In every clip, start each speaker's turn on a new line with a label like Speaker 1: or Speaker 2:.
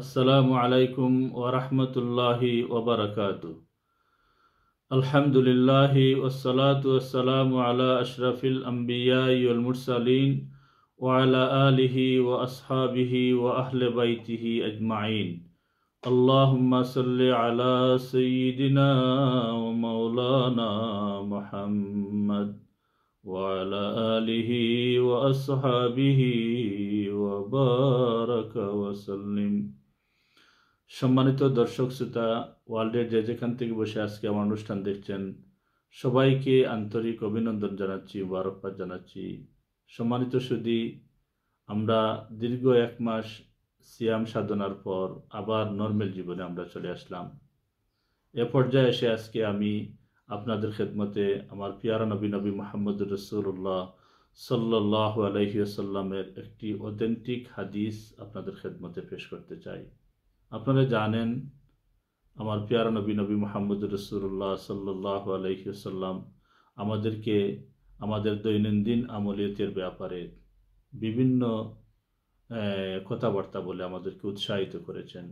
Speaker 1: السلام عليكم ورحمة الله وبركاته الحمد لله والصلاة والسلام على أشرف الأنبياء والمرسلين وعلى آله وأصحابه وأهل بيته أجمعين اللهم صل على سيدنا ومولانا محمد وعلى آله وأصحابه وبارك وسلم সম্মানিত দর্শক শ্রোতা ওয়ার্ল্ডের যে যেখান থেকে বসে আজকে আমার অনুষ্ঠান দেখছেন সবাইকে আন্তরিক অভিনন্দন জানাচ্ছি মুবারকবাদ জানাচ্ছি সম্মানিত সুদী আমরা দীর্ঘ এক মাস সিয়াম সাধনার পর আবার নর্মেল জীবনে আমরা চলে আসলাম এ পর্যায়ে এসে আজকে আমি আপনাদের খেদমতে আমার পিয়ারা নবী নবী মোহাম্মদ রসুল্লাহ সাল্লাহ আলহিউসাল্লামের একটি অথেন্টিক হাদিস আপনাদের খেদমতে পেশ করতে চাই আপনারা জানেন আমার পিয়ারা নবী নবী মোহাম্মদ রসুল্লাহ সাল্লাহ আলহিসাল্লাম আমাদেরকে আমাদের দৈনন্দিন আমলিয়তের ব্যাপারে বিভিন্ন কথাবার্তা বলে আমাদেরকে উৎসাহিত করেছেন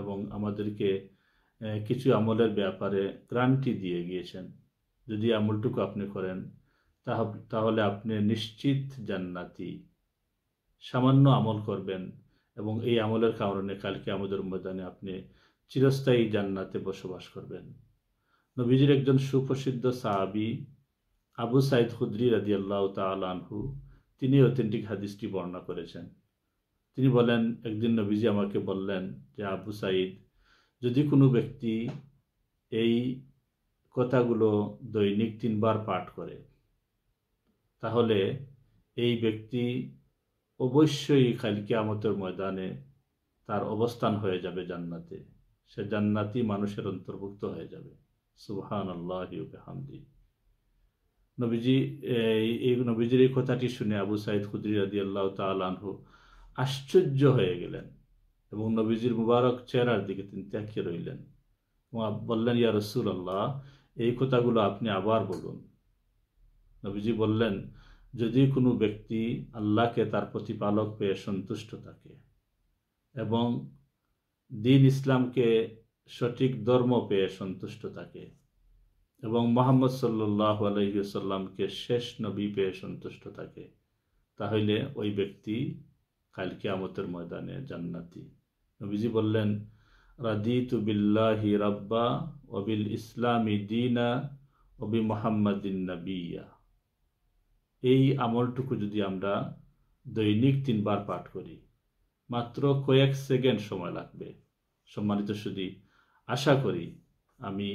Speaker 1: এবং আমাদেরকে কিছু আমলের ব্যাপারে গ্রান্টি দিয়ে গিয়েছেন যদি আমলটুকু আপনি করেন তাহলে আপনি নিশ্চিত জান্নাতি সামান্য আমল করবেন এবং এই আমলের কারণে কালকে আমাদের ময়দানে আপনি চিরস্থায়ী জান্নাতে বসবাস করবেন নবীজির একজন সুপ্রসিদ্ধ সাহাবি আবু সাইদ হুদ্রি রাজি আল্লাহ তালহু তিনি অথেন্টিক হাদিসটি বর্ণনা করেছেন তিনি বলেন একদিন নবীজি আমাকে বললেন যে আবু সাইদ যদি কোনো ব্যক্তি এই কথাগুলো দৈনিক তিনবার পাঠ করে তাহলে এই ব্যক্তি অবশ্যই খালি কিয়ামতের ময়দানে তার অবস্থান হয়ে যাবে জান্নাতে সে জান্নাতি মানুষের অন্তর্ভুক্ত হয়ে যাবে সুবহান আল্লাহামদি নবীজি এই নবীজির এই কথাটি শুনে আবু সাইদ খুদ্রি রাদি আল্লাহ তালানহু আশ্চর্য হয়ে গেলেন এবং নবীজির মুবারক চেহারার দিকে তিনি তাকিয়ে রইলেন বললেন ইয়া রসুল আল্লাহ এই কথাগুলো আপনি আবার বলুন নবীজি বললেন যদি কোনো ব্যক্তি আল্লাহকে তার প্রতিপালক পেয়ে সন্তুষ্ট থাকে এবং দিন ইসলামকে সঠিক ধর্ম পেয়ে সন্তুষ্ট থাকে এবং মোহাম্মদ সাল্লাহ আলহিউসাল্লামকে শেষ নবী পেয়ে সন্তুষ্ট থাকে তাহলে ওই ব্যক্তি কালকে আমতের ময়দানে জান্নাতি নবীজি বললেন তু বিল্লাহি রাব্বা অবিল ইসলামী দিনা অবি মোহাম্মদিন নবীয়া এই আমলটুকু যদি আমরা দৈনিক তিনবার পাঠ করি মাত্র কয়েক সেকেন্ড সময় লাগবে সম্মানিত সুদী আশা করি আমি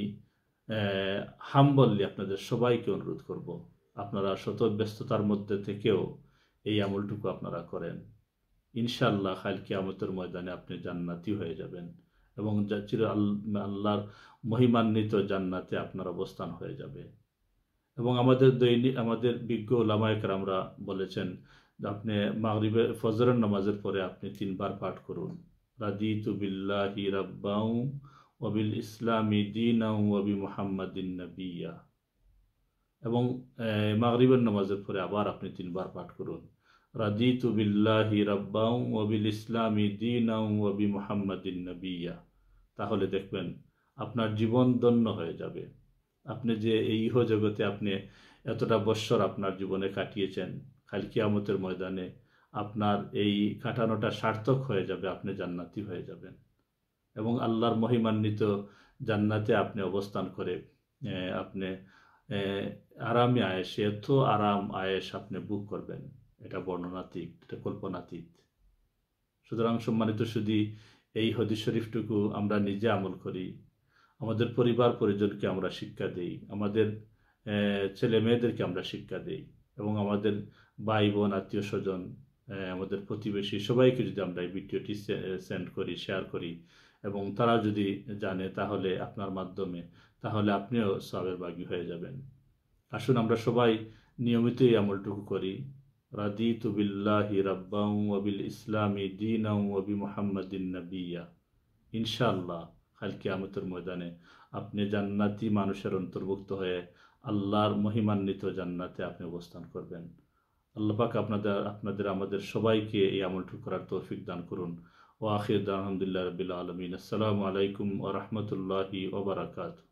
Speaker 1: হাম্বললি আপনাদের সবাইকে অনুরোধ করব আপনারা শত ব্যস্ততার মধ্যে থেকেও এই আমলটুকু আপনারা করেন ইনশাআল্লাহ খাল কিয়ামতের ময়দানে আপনি জান্নাতি হয়ে যাবেন এবং চির আল্লাহর মহিমান্বিত জান্নাতে আপনার অবস্থান হয়ে যাবে এবং আমাদের দৈনিক আমাদের বিজ্ঞ ওলামায়কর আমরা বলেছেন আপনি মাগরিবে ফজরের নামাজের পরে আপনি তিনবার পাঠ করুন রাদিতু তুবিল্লাহি রাব্বাউ ওবিল ইসলামী দিনাউ ওবি মোহাম্মদিন নবিয়া এবং মাগরিবের নামাজের পরে আবার আপনি তিনবার পাঠ করুন রাদিতু তুবিল্লাহি রাব্বাউ ওবিল ইসলামী দিনাউ ওবি মোহাম্মদিন নবিয়া তাহলে দেখবেন আপনার জীবন ধন্য হয়ে যাবে আপনি যে এই ইহ জগতে আপনি এতটা বৎসর আপনার জীবনে কাটিয়েছেন খালি কিয়ামতের ময়দানে আপনার এই কাটানোটা সার্থক হয়ে যাবে আপনি জান্নাতি হয়ে যাবেন এবং আল্লাহর মহিমান্বিত জান্নাতে আপনি অবস্থান করে আপনি আরামে আয়েস এত আরাম আয়েস আপনি বুক করবেন এটা বর্ণনাতীত এটা কল্পনাতীত সুতরাং সম্মানিত শুধু এই হদিস শরীফটুকু আমরা নিজে আমল করি আমাদের পরিবার পরিজনকে আমরা শিক্ষা দেই আমাদের ছেলে মেয়েদেরকে আমরা শিক্ষা দেই এবং আমাদের ভাই বোন আত্মীয় স্বজন আমাদের প্রতিবেশী সবাইকে যদি আমরা এই ভিডিওটি সেন্ড করি শেয়ার করি এবং তারা যদি জানে তাহলে আপনার মাধ্যমে তাহলে আপনিও সবের বাগি হয়ে যাবেন আসুন আমরা সবাই নিয়মিত এই আমলটুকু করি রাদিতু বিল্লাহি রাব্বাউ ওয়া ইসলামী দিন দীনাউ ওয়া বি কাল কিয়ামতের ময়দানে আপনি জান্নাতি মানুষের অন্তর্ভুক্ত হয়ে আল্লাহর মহিমান্বিত জান্নাতে আপনি অবস্থান করবেন আল্লাপাক আপনাদের আপনাদের আমাদের সবাইকে এই আমলটুকু করার তৌফিক দান করুন ও আখির আলহামদুলিল্লাহ রবিল আলমিন আসসালামু আলাইকুম ও রহমতুল্লাহি ওবরাকাতু